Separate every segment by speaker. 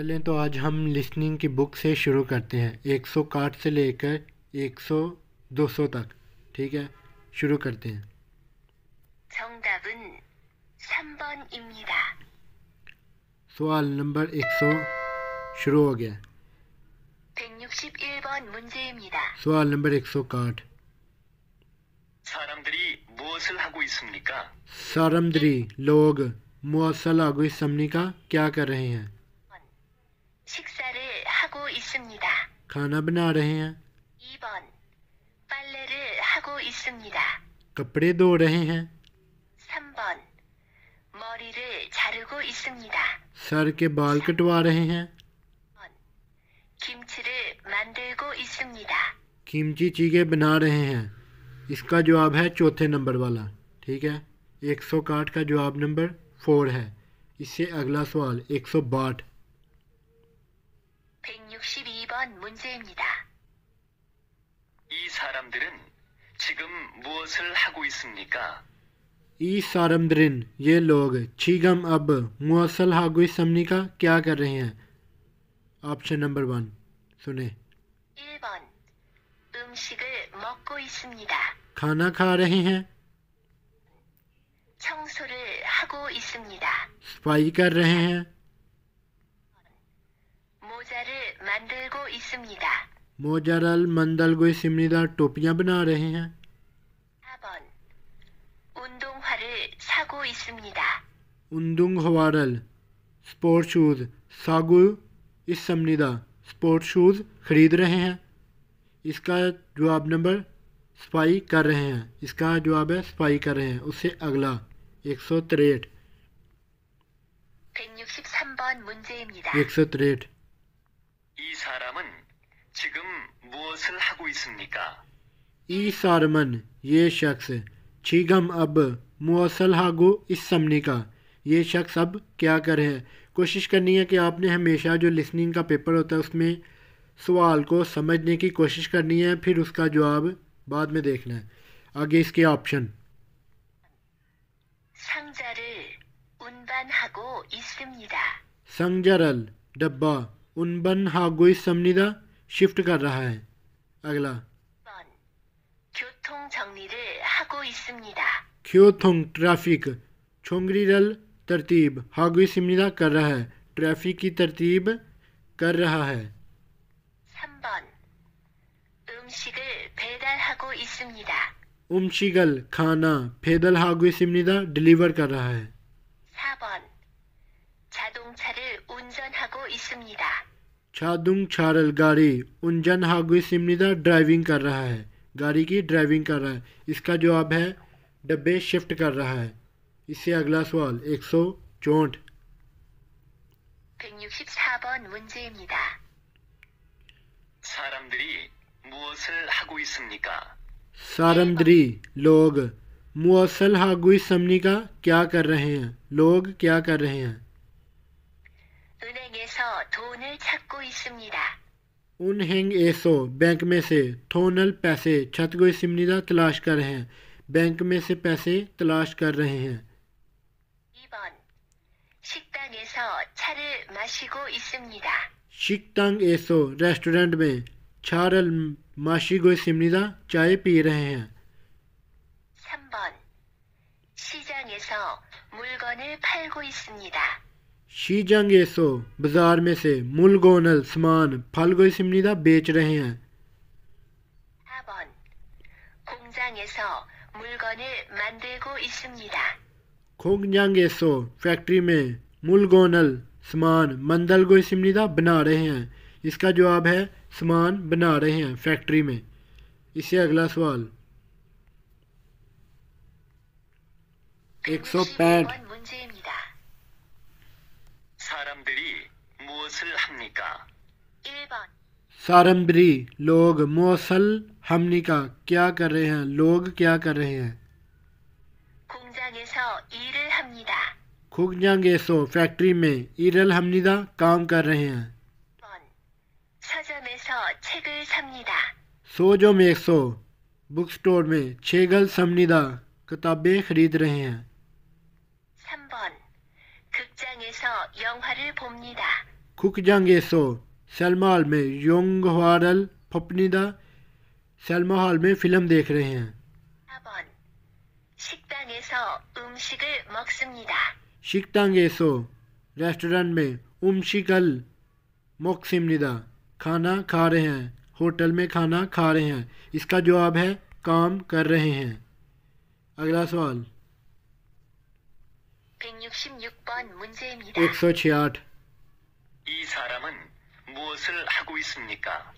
Speaker 1: चलें तो आज हम लिसनिंग की बुक से शुरू करते हैं एक सौ काट से लेकर एक सौ दो सौ तक ठीक है शुरू करते हैं सवाल नंबर एक सौ शुरू हो गया सवाल नंबर एक सौ
Speaker 2: 무엇을
Speaker 1: सारमदरी लोग मुअसल आगुई समनी का क्या कर रहे हैं खाना बना रहे हैं कपड़े धो रहे हैं सर के बाल कटवा रहे हैं किमची चीज़ें बना रहे हैं इसका जवाब है चौथे नंबर वाला ठीक है एक सौ काठ का जवाब नंबर फोर है इससे अगला सवाल एक सौ बाठी
Speaker 3: 어려 문제입니다.
Speaker 2: 이 사람들은 지금 무엇을 하고 있습니까?
Speaker 1: 이 사람들은 ये ल 지금 अब म ु अ 하고 있습니까? क्या कर रहे हैं? ऑप्शन नंबर 1 सुने 1번
Speaker 3: 음식을 먹고 있습니다.
Speaker 1: ख ा खा रहे हैं
Speaker 3: 청소를 하고 있습니다.
Speaker 1: स फ ा कर रहे हैं
Speaker 3: 만들고 있습니다.
Speaker 1: 모자를 만들고 있습니다. बना रहे हैं.
Speaker 3: 4번. 운동화를 사고 있습니다.
Speaker 1: 운동화를 스포츠 슈즈 사고 있습니다. 스포츠 शूज़ ख़रीद रहे हैं इसका जवाब नंबर सफाई कर रहे हैं इसका जवाब है सफाई कर रहे हैं उससे अगला एक सौ तिरठ एक सौ तिरठ 사람은 지금
Speaker 2: 무엇을 하고 있습니까?
Speaker 1: 이 사람은 예 샥스 지금 अब 무엇을 하고 있습니까? 예 샥스 अब क्या कर रहे कोशिश करनी है कि आपने हमेशा जो लिसनिंग का पेपर होता है उसमें सवाल को समझने की कोशिश करनी है फिर उसका जवाब बाद में देखना है आगे इसके ऑप्शन संजरल डब्बा उनबन हागुई समनिदा शिफ्ट कर रहा है अगला ख्योथोंग ट्रैफिक छोंगरीरल तरतीब हागुई समनिदा कर रहा है ट्रैफिक की तरतीब कर रहा है उमशिगल खाना फेदल हागुई सिमनिदा डिलीवर कर रहा है
Speaker 3: 4번 자동차를 운전하고 있습니다.
Speaker 1: 자동차를 गाड़ी 운전하고 있습니다. ड्राइविंग कर रहा है गाड़ी की ड्राइविंग कर रहा है इसका जवाब है डब्बे शिफ्ट कर रहा है इससे अगला सवाल एक सौ चौंठ 164번
Speaker 3: 문제입니다.
Speaker 1: लोग मुसल हागुई समनी का क्या कर रहे हैं लोग क्या कर रहे हैं उनहेंग एसो बैंक में से थोनल पैसे छतगोई सिमनिदा तलाश कर रहे हैं बैंक में से पैसे तलाश कर रहे हैं शिकतांग एसो रेस्टोरेंट में छारल सिमनिदा चाय पी रहे हैं 3번
Speaker 3: 시장에서 물건을 팔고 있습니다.
Speaker 1: शी जंग एसो बाजार में से मूल मुलगोनल सामान फाल्गो सिमनिदा बेच रहे हैं
Speaker 3: 4번 एसो 물건을 만들고 있습니다.
Speaker 1: खोगजांगेसो फैक्ट्री में मुलगोनल सामान मंदलगो सिमनिदा बना रहे हैं इसका जवाब है सामान बना रहे हैं फैक्ट्री में इसे अगला सवाल एक सौ पैंठ 사람들이 무엇을
Speaker 2: 합니까?
Speaker 1: 1번 लोग मोसल हमनिका क्या कर रहे हैं लोग क्या कर रहे हैं
Speaker 3: 공장에서 일을
Speaker 1: 합니다. फैक्ट्री में इरल हमनिदा काम कर रहे हैं 2번
Speaker 3: 서점에서 책을 삽니다.
Speaker 1: सोजो बुक स्टोर में छेगल समनिदा किताबें खरीद रहे हैं
Speaker 3: 극장에서 영화를 봅니다.
Speaker 1: में 셀마할में 영화를 봅니다. 셀마할में फिल्म देख रहे हैं. 4번
Speaker 3: 식당에서 음식을 먹습니다.
Speaker 1: 식당에서 रेस्टोरेंट में 음식을 먹습니다. खाना खा रहे हैं होटल में खाना खा रहे हैं इसका जवाब है काम कर रहे हैं अगला सवाल 166번 문제입니다. 168.
Speaker 2: 이 사람은 무엇을 하고 있습니까?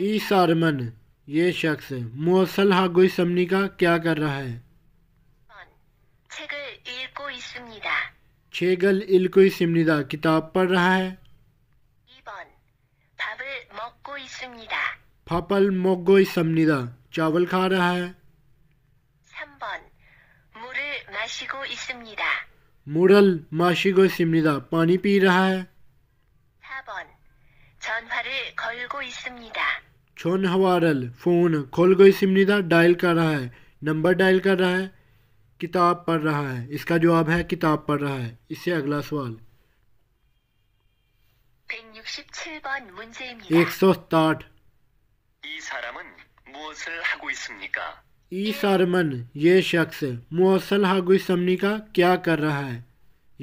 Speaker 1: 이 사람은 ये शख्स मुअसल हागो स
Speaker 3: 책을 읽고 있습니다.
Speaker 1: 책을 읽고 있습니다. किताब प 2번
Speaker 3: 밥을 먹고
Speaker 1: 있습니다. 밥을 먹고 있습니다. चावल ख
Speaker 3: 3번 물을 마시고 있습니다.
Speaker 1: मुरल को सिमनिदा पानी पी रहा है छोन हवारल फोन खोल गई सिमनिदा डायल कर रहा है नंबर डायल कर रहा है किताब पढ़ रहा है इसका जवाब है किताब पढ़ रहा है इससे अगला सवाल एक सौ साठ ई सारमन ये शख्स मुसल हागुई समनी का क्या कर रहा है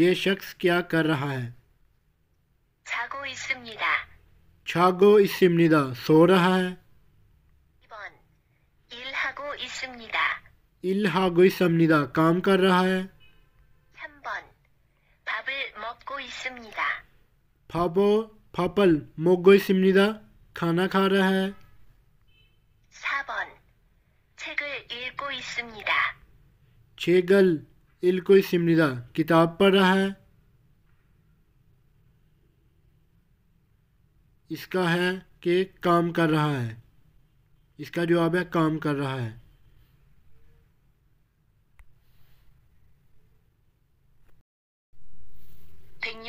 Speaker 1: ये शख्स क्या कर रहा है छागो इसमनिदा सो रहा है इल हागो समनिदा काम कर रहा है फाबो फापल मोगो सिमनिदा खाना खा रहा है
Speaker 3: 책을 읽고 있습니다.
Speaker 1: 책을 읽고 있습니다. किताब पढ़ रहा है इसका है कि काम कर रहा है इसका जवाब है काम कर रहा है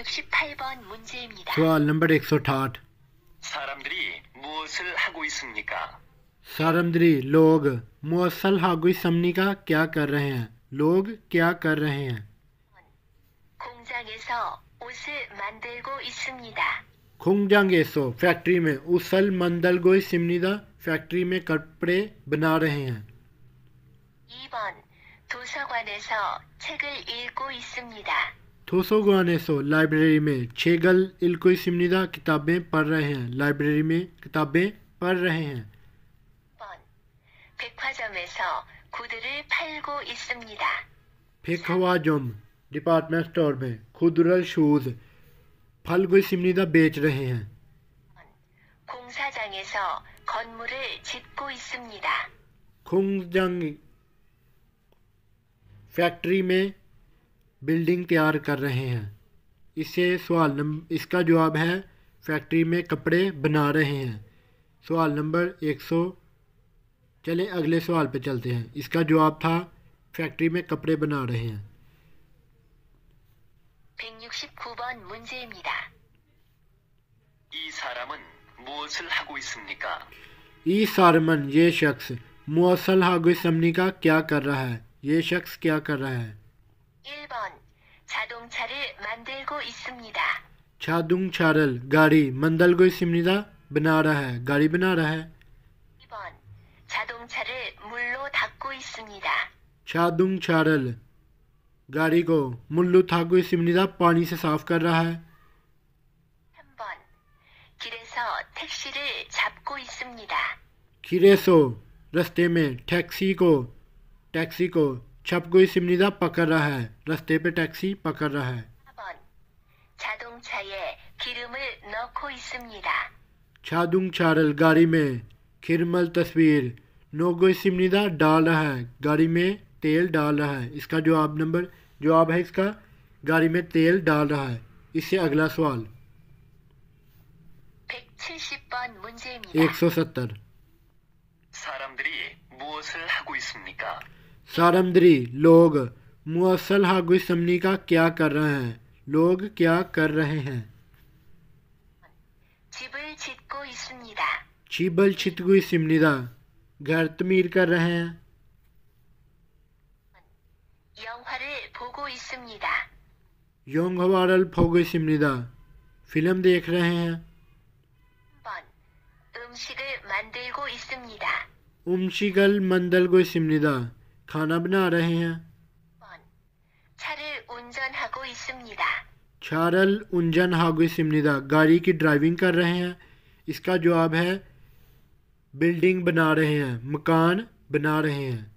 Speaker 1: सवाल नंबर 168
Speaker 2: 사람들이 무엇을 하고 있습니까?
Speaker 1: सारमदरी लोग मुअसल हागु समनी का क्या कर रहे हैं लोग क्या कर रहे हैं सो फैक्ट्री में उसल मंदल गोई सिमनीदा फैक्ट्री में कपड़े बना रहे हैं 2번 लाइब्रेरी में छेगल इल्कोई सिमनीदा किताबें पढ़ रहे हैं लाइब्रेरी में किताबें पढ़ रहे हैं
Speaker 3: 백화점에서 구두를 팔고 있습니다.
Speaker 1: 백화점 डिपार्टमेंट स्टोर में खुदरा शूज 팔고 있습니다 बेच रहे हैं
Speaker 3: 공사장에서 건물을 짓고 있습니다.
Speaker 1: 공장 फैक्ट्री में बिल्डिंग तैयार कर रहे हैं इससे सवाल इसका जवाब है फैक्ट्री में कपड़े बना रहे हैं सवाल नंबर एक सौ चलें अगले सवाल पर चलते हैं इसका जवाब था फैक्ट्री में कपड़े बना रहे हैं ई सारमन ये शख्स मुसल हागुसमनी का क्या कर रहा है ये शख्स क्या कर रहा है छादुंग छारल गाड़ी मंदल को सिमनिदा बना रहा है गाड़ी बना रहा है
Speaker 3: 자동차를 물로 닦고 있습니다.
Speaker 1: 자동차를 गाड़ी को मुल्लू थाको इसमिदा पानी से साफ कर रहा है
Speaker 3: 3번 길에서 택시를 잡고 있습니다.
Speaker 1: 길에서 रास्ते में टैक्सी को टैक्सी को छपको इसमिदा पकड़ रहा है रस्ते पे टैक्सी पकड़ रहा है छादुंग चारल गाड़ी में खिरमल तस्वीर नोगो सिमनिदा डाल रहा है गाड़ी में तेल डाल रहा है इसका जवाब नंबर जवाब है इसका गाड़ी में तेल डाल रहा है इससे अगला सवाल एक सौ सत्तर सारमदरी लोग मुसल हागुसमनी का क्या कर रहे हैं लोग क्या कर रहे हैं छिबल छितगुई सिमनिदा घर तमीर कर रहे हैं योंग हवारल फोगो सिमनिदा फिल्म देख रहे हैं उमशिगल मंदल को सिमनिदा खाना बना रहे हैं छारल उंजन हागो सिमनिदा गाड़ी की ड्राइविंग कर रहे हैं इसका जवाब है बिल्डिंग बना रहे हैं मकान बना रहे हैं